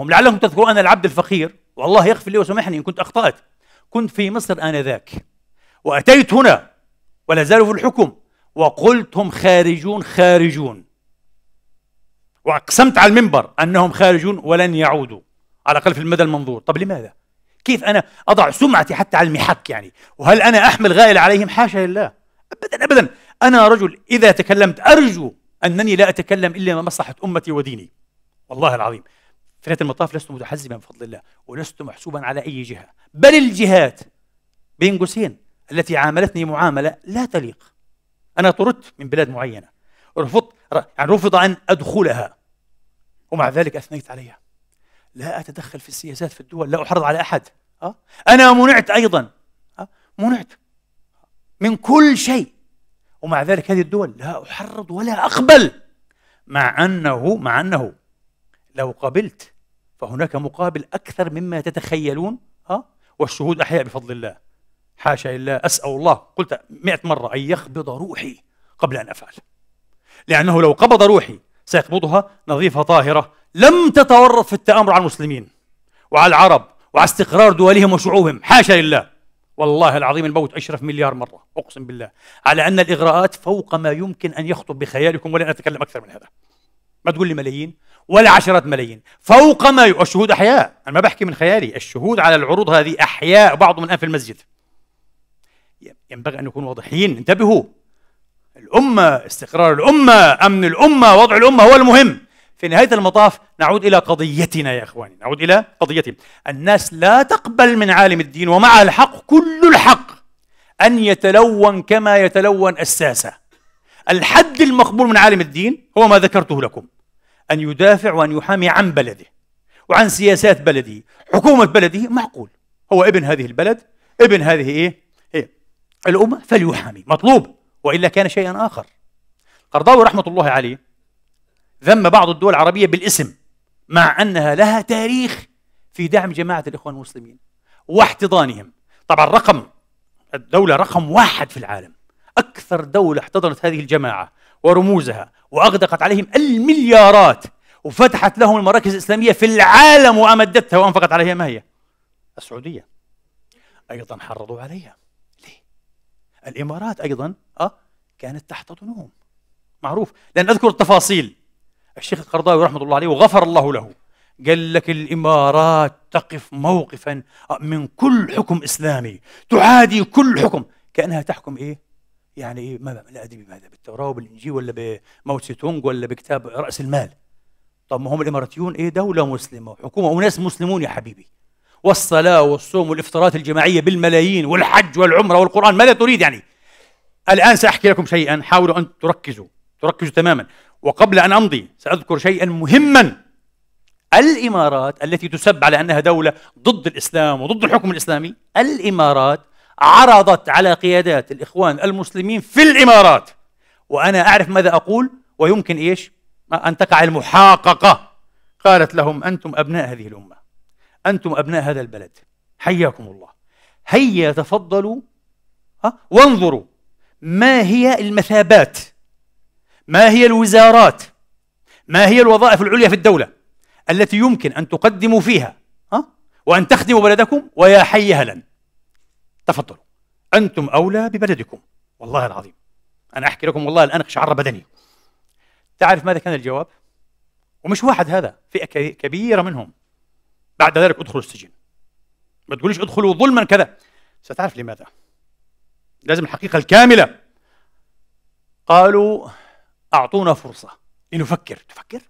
هم لعلكم تذكروا أنا العبد الفقير والله يغفر لي وسامحني إن كنت أخطأت كنت في مصر آنذاك وأتيت هنا ولا زالوا في الحكم وقلت هم خارجون خارجون وأقسمت على المنبر أنهم خارجون ولن يعودوا على الأقل في المدى المنظور طب لماذا؟ كيف أنا أضع سمعتي حتى على المحك يعني وهل أنا أحمل غائل عليهم حاشا لله أبدا أبدا أنا رجل إذا تكلمت أرجو أنني لا أتكلم إلا ما مصلحة أمتي وديني والله العظيم في نهاية المطاف لست متحزبا بفضل الله ولست محسوبا على أي جهة بل الجهات بين قوسين التي عاملتني معاملة لا تليق أنا طردت من بلاد معينة رفضت يعني رفض أن أدخلها ومع ذلك أثنيت عليها لا أتدخل في السياسات في الدول لا أحرض على أحد آه؟ أنا منعت أيضا آه؟ منعت من كل شيء ومع ذلك هذه الدول لا أحرض ولا أقبل مع أنه مع أنه لو قبلت فهناك مقابل أكثر مما تتخيلون ها والشهود أحياء بفضل الله حاشا لله أسأل الله قلت مئة مرة أن يقبض روحي قبل أن أفعل لأنه لو قبض روحي سيقبضها نظيفة طاهرة لم تتورط في التآمر على المسلمين وعلى العرب وعلى استقرار دولهم وشعوبهم حاشا لله والله العظيم الموت أشرف مليار مرة أقسم بالله على أن الإغراءات فوق ما يمكن أن يخطب بخيالكم ولن أتكلم أكثر من هذا ما تقول لي ملايين ولا عشرات ملايين فوق ما الشهود أحياء أنا ما بحكي من خيالي الشهود على العروض هذه أحياء بعضهم الآن في المسجد ينبغي أن نكون واضحين انتبهوا الأمة استقرار الأمة أمن الأمة وضع الأمة هو المهم في نهاية المطاف نعود إلى قضيتنا يا إخواني نعود إلى قضيتنا الناس لا تقبل من عالم الدين ومع الحق كل الحق أن يتلون كما يتلون الساسة الحد المقبول من عالم الدين هو ما ذكرته لكم أن يدافع وأن يحامي عن بلده وعن سياسات بلده حكومة بلده معقول هو ابن هذه البلد ابن هذه إيه؟, إيه؟ الأمة فليحامي مطلوب وإلا كان شيئا آخر القرضاوي رحمة الله عليه ذم بعض الدول العربية بالاسم مع أنها لها تاريخ في دعم جماعة الإخوان المسلمين واحتضانهم طبعا رقم الدولة رقم واحد في العالم أكثر دولة احتضنت هذه الجماعة ورموزها وأغدقت عليهم المليارات وفتحت لهم المراكز الإسلامية في العالم وأمدتها وأنفقت عليها ما هي؟ السعودية أيضا حرضوا عليها ليه؟ الإمارات أيضا أه كانت تحتضنهم معروف لأن أذكر التفاصيل الشيخ القرضاوي رحمة الله عليه وغفر الله له قال لك الإمارات تقف موقفا آه، من كل حكم إسلامي تعادي كل حكم كأنها تحكم إيه يعني ايه ما لا ادري بماذا بالتوراه وبالانجيل ولا بموت سيتونج ولا بكتاب راس المال طب ما هم الاماراتيون ايه دوله مسلمه وحكومه وناس مسلمون يا حبيبي والصلاه والصوم والافطارات الجماعيه بالملايين والحج والعمره والقران ماذا تريد يعني الان ساحكي لكم شيئا حاولوا ان تركزوا تركزوا تماما وقبل ان امضي ساذكر شيئا مهما الامارات التي تسب على انها دوله ضد الاسلام وضد الحكم الاسلامي الامارات عرضت على قيادات الإخوان المسلمين في الإمارات وأنا أعرف ماذا أقول ويمكن إيش أن تقع المحاققة قالت لهم أنتم أبناء هذه الأمة أنتم أبناء هذا البلد حياكم الله هيا تفضلوا ها وانظروا ما هي المثابات ما هي الوزارات ما هي الوظائف العليا في الدولة التي يمكن أن تقدموا فيها ها وأن تخدموا بلدكم ويا حي هلن تفضلوا انتم اولى ببلدكم والله العظيم انا احكي لكم والله الان شعر بدني تعرف ماذا كان الجواب ومش واحد هذا فئه كبيره منهم بعد ذلك ادخلوا السجن ما تقوليش ادخلوا ظلما كذا ستعرف لماذا لازم الحقيقه الكامله قالوا اعطونا فرصه لنفكر تفكر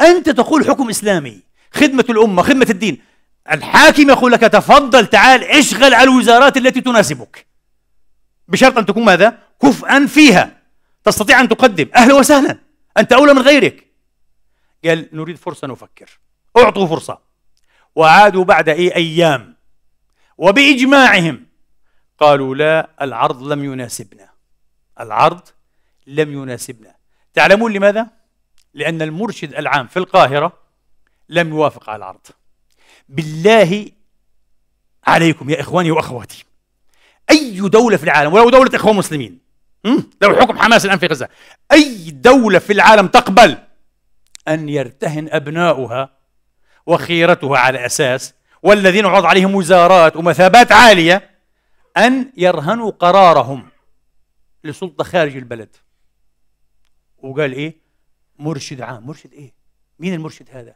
انت تقول حكم اسلامي خدمه الامه خدمه الدين الحاكم يقول لك تفضل تعال اشغل على الوزارات التي تناسبك بشرط أن تكون ماذا؟ كفءا فيها تستطيع أن تقدم أهلا وسهلا أنت أولى من غيرك قال نريد فرصة نفكر أعطوا فرصة وعادوا بعد اي أيام وبإجماعهم قالوا لا العرض لم يناسبنا العرض لم يناسبنا تعلمون لماذا؟ لأن المرشد العام في القاهرة لم يوافق على العرض بالله عليكم يا إخواني وأخواتي أي دولة في العالم ولو دولة إخوان مسلمين لو حكم حماس الآن في غزة أي دولة في العالم تقبل أن يرتهن أبناؤها وخيرتها على أساس والذين عرض عليهم وزارات ومثابات عالية أن يرهنوا قرارهم لسلطة خارج البلد وقال إيه مرشد عام مرشد إيه مين المرشد هذا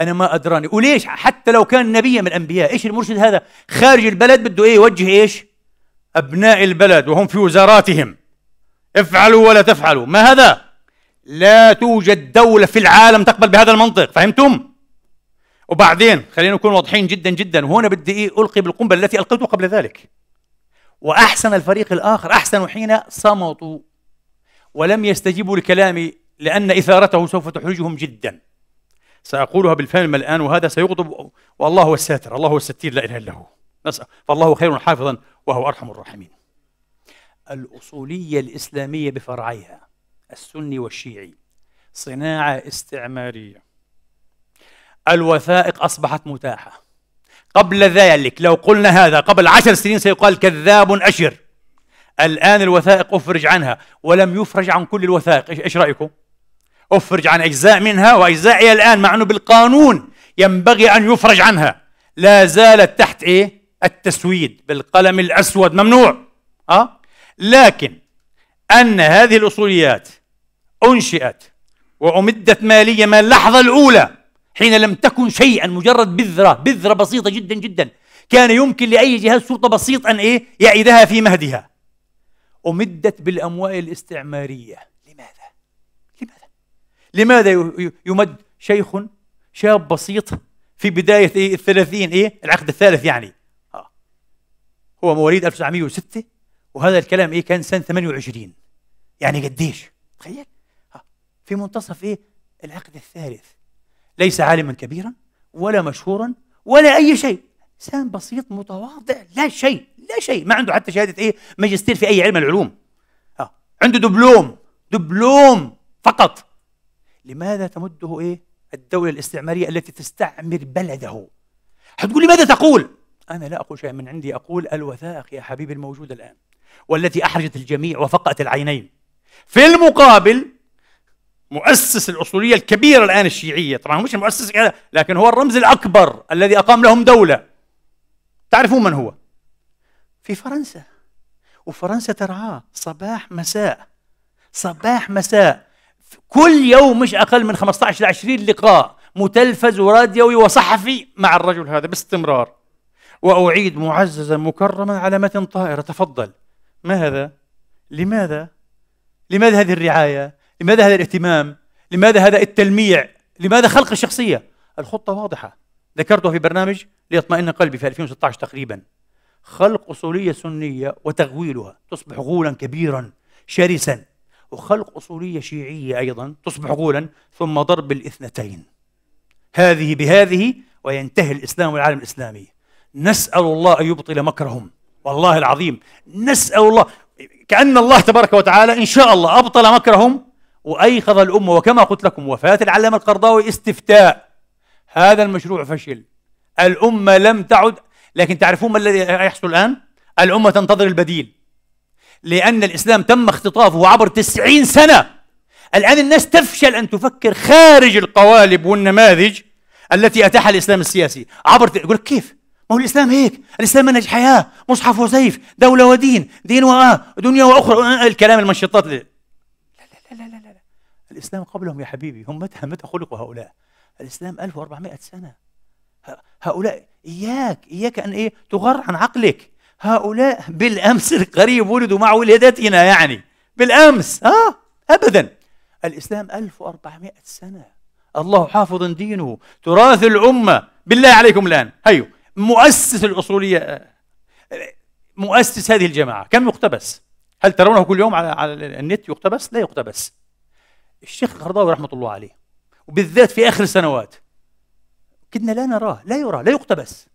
انا ما ادراني وليش حتى لو كان نبي من الانبياء ايش المرشد هذا خارج البلد بده ايه يوجه ايش ابناء البلد وهم في وزاراتهم افعلوا ولا تفعلوا ما هذا لا توجد دولة في العالم تقبل بهذا المنطق فهمتم؟ وبعدين خلينا نكون واضحين جدا جدا وهنا بدي إيه ألقي بالقنبلة التي ألقيتها قبل ذلك وأحسن الفريق الآخر أحسن حين صمتوا ولم يستجيبوا لكلامي لأن إثارته سوف تحرجهم جدا سأقولها بالفهم الآن وهذا سيغضب والله هو الساتر الله هو الستير لا إله إلا هو نسأل فالله خير حافظا وهو أرحم الراحمين الأصولية الإسلامية بفرعيها السني والشيعي صناعة استعمارية الوثائق أصبحت متاحة قبل ذلك لو قلنا هذا قبل عشر سنين سيقال كذاب أشر الآن الوثائق أفرج عنها ولم يفرج عن كل الوثائق إيش رأيكم؟ أفرج عن أجزاء منها وأجزائي الآن مع أنه بالقانون ينبغي أن يفرج عنها لا زالت تحت إيه؟ التسويد بالقلم الأسود ممنوع أه؟ لكن أن هذه الأصوليات أنشئت وأمدت مالية من اللحظة الأولى حين لم تكن شيئا مجرد بذرة بذرة بسيطة جدا جدا كان يمكن لأي جهاز سلطة بسيط أن إيه يعيدها في مهدها أمدت بالأموال الاستعمارية لماذا؟ لماذا يمد شيخ شاب بسيط في بداية إيه الثلاثين إيه العقد الثالث يعني آه. هو مواليد 1906 وهذا الكلام إيه كان سنة 28 يعني قديش تخيل آه. في منتصف إيه العقد الثالث ليس عالما كبيرا ولا مشهورا ولا أي شيء إنسان بسيط متواضع لا شيء لا شيء ما عنده حتى شهادة إيه ماجستير في أي علم العلوم آه. عنده دبلوم دبلوم فقط لماذا تمده إيه؟ الدولة الاستعمارية التي تستعمر بلده لي ماذا تقول؟ أنا لا أقول شيئا من عندي أقول الوثائق يا حبيبي الموجودة الآن والتي أحرجت الجميع وفقأت العينين في المقابل مؤسس الأصولية الكبيرة الآن الشيعية طبعا مش المؤسس لكن هو الرمز الأكبر الذي أقام لهم دولة تعرفون من هو في فرنسا وفرنسا ترعاه صباح مساء صباح مساء كل يوم مش اقل من 15 ل 20 لقاء متلفز وراديوي وصحفي مع الرجل هذا باستمرار واعيد معززا مكرما على متن طائره تفضل ما هذا؟ لماذا؟ لماذا هذه الرعايه؟ لماذا هذا الاهتمام؟ لماذا هذا التلميع؟ لماذا خلق الشخصيه؟ الخطه واضحه ذكرتها في برنامج ليطمئن قلبي في 2016 تقريبا خلق اصوليه سنيه وتغويلها تصبح غولا كبيرا شرسا وخلق أصولية شيعية أيضا تصبح غولا ثم ضرب الاثنتين هذه بهذه وينتهي الإسلام والعالم الإسلامي نسأل الله أن يبطل مكرهم والله العظيم نسأل الله كأن الله تبارك وتعالى إن شاء الله أبطل مكرهم وأيقظ الأمة وكما قلت لكم وفاة العلامة القرضاوي استفتاء هذا المشروع فشل الأمة لم تعد لكن تعرفون ما الذي يحصل الآن؟ الأمة تنتظر البديل لأن الإسلام تم اختطافه عبر تسعين سنة الآن الناس تفشل أن تفكر خارج القوالب والنماذج التي أتاحها الإسلام السياسي عبر يقول كيف؟ ما هو الإسلام هيك الإسلام منهج حياة مصحف وسيف دولة ودين دين وآه دنيا وأخرى آه، آه، الكلام المنشطات لا لا لا لا لا, لا. الإسلام قبلهم يا حبيبي هم متى متى خلقوا هؤلاء الإسلام 1400 سنة هؤلاء إياك إياك أن إيه تغر عن عقلك هؤلاء بالأمس القريب ولدوا مع ولادتنا يعني بالأمس آه أبدا الإسلام 1400 سنة الله حافظ دينه تراث الأمة بالله عليكم الآن هيو مؤسس الأصولية مؤسس هذه الجماعة كم يقتبس هل ترونه كل يوم على, على النت يقتبس لا يقتبس الشيخ القرضاوي رحمة الله عليه وبالذات في آخر السنوات كنا لا نراه لا يرى لا يقتبس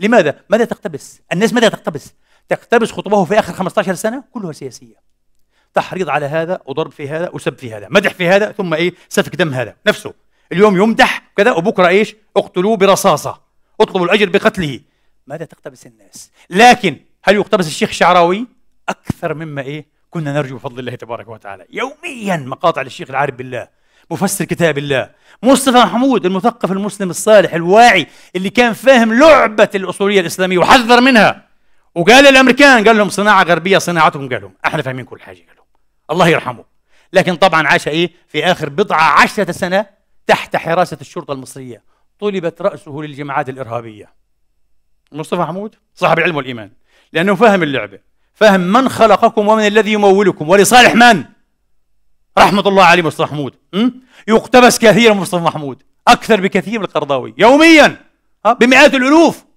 لماذا؟ ماذا تقتبس؟ الناس ماذا تقتبس؟ تقتبس خطبه في آخر 15 سنة كلها سياسية تحريض على هذا وضرب في هذا وسب في هذا مدح في هذا ثم إيه سفك دم هذا نفسه اليوم يمدح كذا وبكرة إيش اقتلوه برصاصة اطلبوا الأجر بقتله ماذا تقتبس الناس؟ لكن هل يقتبس الشيخ الشعراوي؟ أكثر مما إيه كنا نرجو بفضل الله تبارك وتعالى يوميا مقاطع للشيخ العارف بالله مفسر كتاب الله مصطفى محمود المثقف المسلم الصالح الواعي اللي كان فاهم لعبة الأصولية الإسلامية وحذر منها وقال للأمريكان قال لهم صناعة غربية صناعتهم قال لهم احنا فاهمين كل حاجة قال لهم الله يرحمه لكن طبعا عاش ايه في آخر بضعة عشرة سنة تحت حراسة الشرطة المصرية طلبت رأسه للجماعات الإرهابية مصطفى محمود صاحب العلم والإيمان لأنه فهم اللعبة فهم من خلقكم ومن الذي يمولكم ولصالح من رحمة الله عليه مصطفى محمود م? يقتبس كثيرا مصطفى محمود أكثر بكثير من القرضاوي يوميا بمئات الألوف